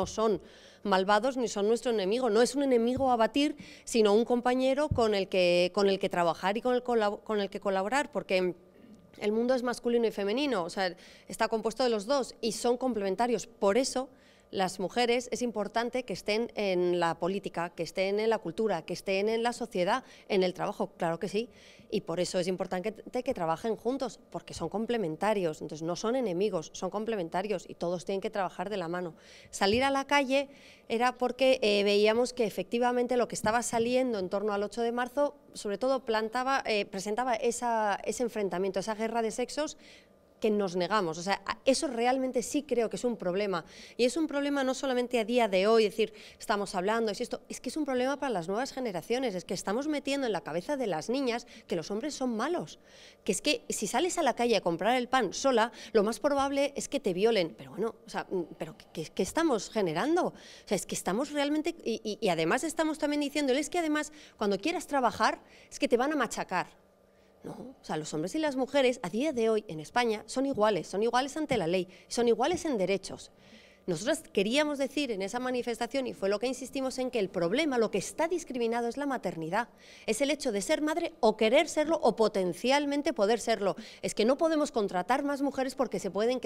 No son malvados ni son nuestro enemigo, no es un enemigo a batir, sino un compañero con el que, con el que trabajar y con el, con el que colaborar, porque el mundo es masculino y femenino, o sea, está compuesto de los dos y son complementarios. Por eso las mujeres es importante que estén en la política, que estén en la cultura, que estén en la sociedad, en el trabajo, claro que sí. Y por eso es importante que, trabajen juntos, porque son complementarios, entonces no son enemigos, son complementarios y todos tienen que trabajar de la mano. Salir a la calle era porque eh, veíamos que efectivamente lo que estaba saliendo en torno al 8 de marzo, sobre todo plantaba, eh, presentaba ese enfrentamiento, esa guerra de sexos que nos negamos. O sea, eso realmente sí creo que es un problema. Y es un problema no solamente a día de hoy, decir, estamos hablando, es esto, es que es un problema para las nuevas generaciones, es que estamos metiendo en la cabeza de las niñas que los hombres son malos. Que es que si sales a la calle a comprar el pan sola, lo más probable es que te violen. Pero bueno, o sea, mm, ¿pero qué, estamos generando? O sea, es que estamos realmente, y, y además estamos también diciéndoles que además cuando quieras trabajar es que te van a machacar. No, o sea, los hombres y las mujeres a día de hoy en España son iguales, son iguales ante la ley, son iguales en derechos. Nosotros queríamos decir en esa manifestación, y fue lo que insistimos en que el problema, lo que está discriminado es la maternidad, es el hecho de ser madre o querer serlo o potencialmente poder serlo. Es que no podemos contratar más mujeres porque se pueden quedar.